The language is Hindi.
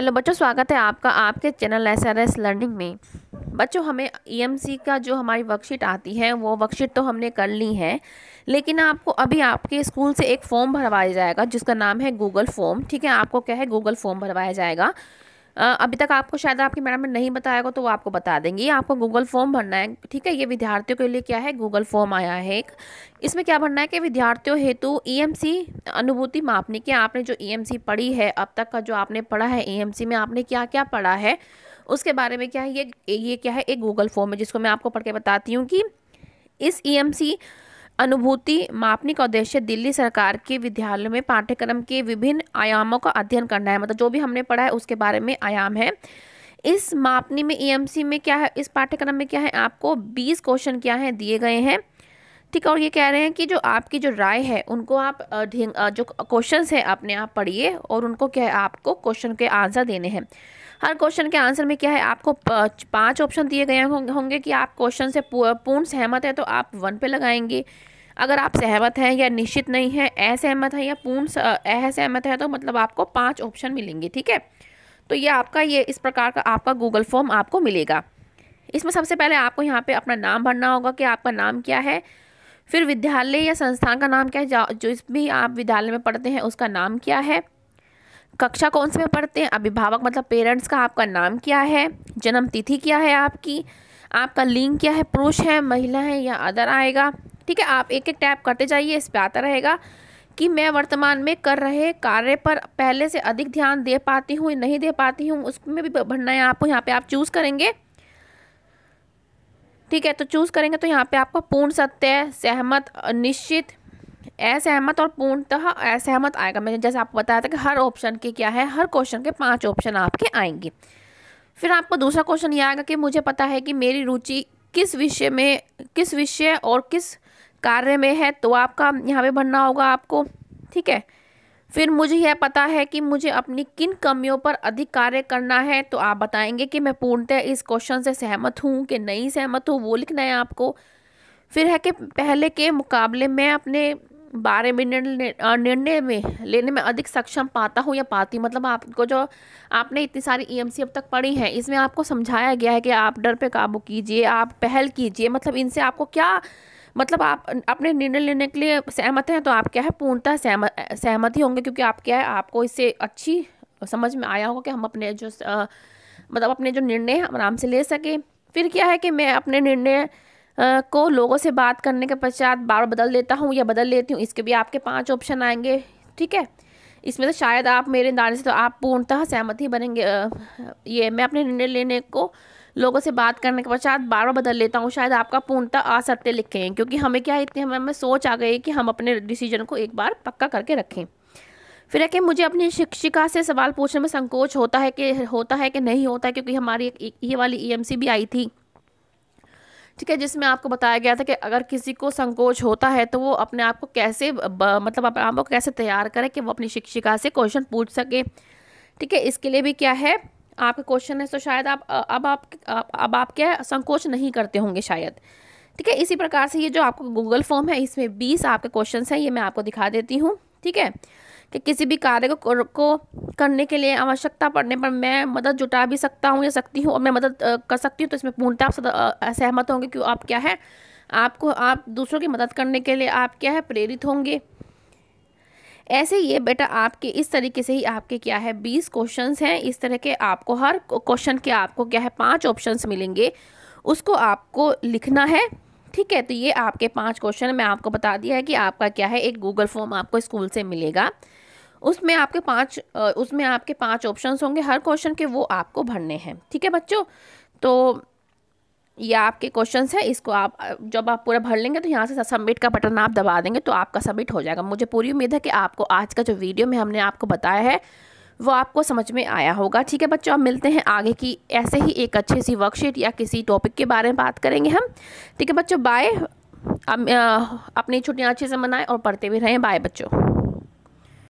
हेलो बच्चों स्वागत है आपका आपके channel S R S learning में बच्चों हमें ई e का जो हमारी वर्कशीट आती है वो वर्कशीट तो हमने कर ली है लेकिन आपको अभी आपके स्कूल से एक फ़ॉर्म भरवाया जाएगा जिसका नाम है गूगल फॉर्म ठीक है आपको क्या है गूगल फॉर्म भरवाया जाएगा अभी तक आपको शायद आपकी मैडम ने नहीं बताया होगा तो वो आपको बता देंगे आपको गूगल फॉर्म भरना है ठीक है ये विद्यार्थियों के लिए क्या है गूगल फॉर्म आया है एक इसमें क्या भरना है कि विद्यार्थियों हेतु ई e अनुभूति मापने की आपने जो ई e पढ़ी है अब तक का जो आपने पढ़ा है ई e में आपने क्या क्या पढ़ा है उसके बारे में क्या है ये ये क्या है एक गूगल फॉर्म है जिसको मैं आपको पढ़ के बताती हूँ कि इस ई अनुभूति मापने का उद्देश्य दिल्ली सरकार के विद्यालय में पाठ्यक्रम के विभिन्न आयामों का अध्ययन करना है मतलब जो भी हमने पढ़ा है उसके बारे में आयाम है इस मापनी में ई e में क्या है इस पाठ्यक्रम में क्या है आपको 20 क्वेश्चन क्या है दिए गए हैं ठीक है और ये कह रहे हैं कि जो आपकी जो राय है उनको आप जो क्वेश्चन है अपने आप पढ़िए और उनको क्या है आपको क्वेश्चन के आंसर देने हैं हर क्वेश्चन के आंसर में क्या है आपको पांच ऑप्शन दिए गए होंगे कि आप क्वेश्चन से पूर्ण सहमत है तो आप वन पे लगाएंगे अगर आप सहमत हैं या निश्चित नहीं है असहमत है या पूर्ण असहमत है तो मतलब आपको पाँच ऑप्शन मिलेंगे ठीक है तो ये आपका ये इस प्रकार का आपका गूगल फॉर्म आपको मिलेगा इसमें सबसे पहले आपको यहाँ पे अपना नाम भरना होगा कि आपका नाम क्या है फिर विद्यालय या संस्थान का नाम क्या है जो भी आप विद्यालय में पढ़ते हैं उसका नाम क्या है कक्षा कौन से में पढ़ते हैं अभिभावक मतलब पेरेंट्स का आपका नाम क्या है जन्म तिथि क्या है आपकी आपका लिंग क्या है पुरुष है महिला है या अदर आएगा ठीक है आप एक एक टैप करते जाइए इस पर आता रहेगा कि मैं वर्तमान में कर रहे कार्य पर पहले से अधिक ध्यान दे पाती हूँ नहीं दे पाती हूँ उसमें भी भरना है आपको यहाँ पे आप चूज़ करेंगे ठीक है तो चूज़ करेंगे तो यहाँ पे आपका पूर्ण सत्य सहमत निश्चित असहमत और पूर्णतः असहमत आएगा मैंने जैसे आपको बताया था कि हर ऑप्शन के क्या है हर क्वेश्चन के पाँच ऑप्शन आपके आएंगे फिर आपको दूसरा क्वेश्चन ये आएगा कि मुझे पता है कि मेरी रुचि किस विषय में किस विषय और किस कार्य में है तो आपका यहाँ पे भरना होगा आपको ठीक है फिर मुझे यह पता है कि मुझे अपनी किन कमियों पर अधिक कार्य करना है तो आप बताएंगे कि मैं पूर्णतः इस क्वेश्चन से सहमत हूँ कि नहीं सहमत हूँ वो लिखना है आपको फिर है कि पहले के मुकाबले में अपने बारे में निर्णय में लेने में अधिक सक्षम पाता हूँ या पाती मतलब आपको जो आपने इतनी सारी ईएमसी e अब तक पढ़ी है इसमें आपको समझाया गया है कि आप डर पे काबू कीजिए आप पहल कीजिए मतलब इनसे आपको क्या मतलब आप अपने निर्णय लेने के लिए सहमत हैं तो आप क्या है पूर्णतः सहमत सहमत ही होंगे क्योंकि आप क्या है आपको इससे अच्छी समझ में आया होगा कि हम अपने जो आ, मतलब अपने जो निर्णय हम आराम से ले सकें फिर क्या है कि मैं अपने निर्णय को लोगों से बात करने के पश्चात बार बदल देता हूँ या बदल लेती हूँ इसके भी आपके पाँच ऑप्शन आएंगे ठीक है इसमें तो शायद आप मेरे दाने से तो आप पूर्णतः सहमत ही बनेंगे ये मैं अपने निर्णय लेने को लोगों से बात करने के पश्चात बार बार बदल लेता हूँ शायद आपका पूर्णतः असत्य लिखे हैं क्योंकि हमें क्या इतने हमें हमें सोच आ गई कि हम अपने डिसीजन को एक बार पक्का करके रखें फिर है कि मुझे अपनी शिक्षिका से सवाल पूछने में संकोच होता है कि होता है कि नहीं होता है क्योंकि हमारी ये वाली ई e भी आई थी ठीक है जिसमें आपको बताया गया था कि अगर किसी को संकोच होता है तो वो अपने आप को कैसे मतलब अपने आप को कैसे तैयार करें कि वो अपनी शिक्षिका से क्वेश्चन पूछ सके ठीक है इसके लिए भी क्या है आपके क्वेश्चन है तो शायद आप अब आप अब आप क्या संकोच नहीं करते होंगे शायद ठीक है इसी प्रकार से ये जो आपको गूगल फॉर्म है इसमें बीस आपके क्वेश्चन हैं ये मैं आपको दिखा देती हूँ ठीक है कि किसी भी कार्य को, को करने के लिए आवश्यकता पड़ने पर मैं मदद जुटा भी सकता हूँ या सकती हूँ और मैं मदद कर सकती हूँ तो इसमें पूर्णतः आप सहमत होंगे कि आप क्या है आपको आप दूसरों की मदद करने के लिए आप क्या है प्रेरित होंगे ऐसे ये बेटा आपके इस तरीके से ही आपके क्या है बीस क्वेश्चन हैं इस तरह के आपको हर क्वेश्चन के आपको क्या है पाँच ऑप्शन मिलेंगे उसको आपको लिखना है ठीक है तो ये आपके पांच क्वेश्चन मैं आपको बता दिया है कि आपका क्या है एक गूगल फॉर्म आपको स्कूल से मिलेगा उसमें आपके पांच उसमें आपके पांच ऑप्शंस होंगे हर क्वेश्चन के वो आपको भरने हैं ठीक है बच्चों तो ये आपके क्वेश्चन है इसको आप जब आप पूरा भर लेंगे तो यहाँ से सबमिट का बटन आप दबा देंगे तो आपका सबमिट हो जाएगा मुझे पूरी उम्मीद है कि आपको आज का जो वीडियो में हमने आपको बताया है वो आपको समझ में आया होगा ठीक है बच्चों अब मिलते हैं आगे की ऐसे ही एक अच्छे सी वर्कशीट या किसी टॉपिक के बारे में बात करेंगे हम ठीक है बच्चों बाय अपनी छुट्टियाँ अच्छे से मनाएं और पढ़ते भी रहें बाय बच्चों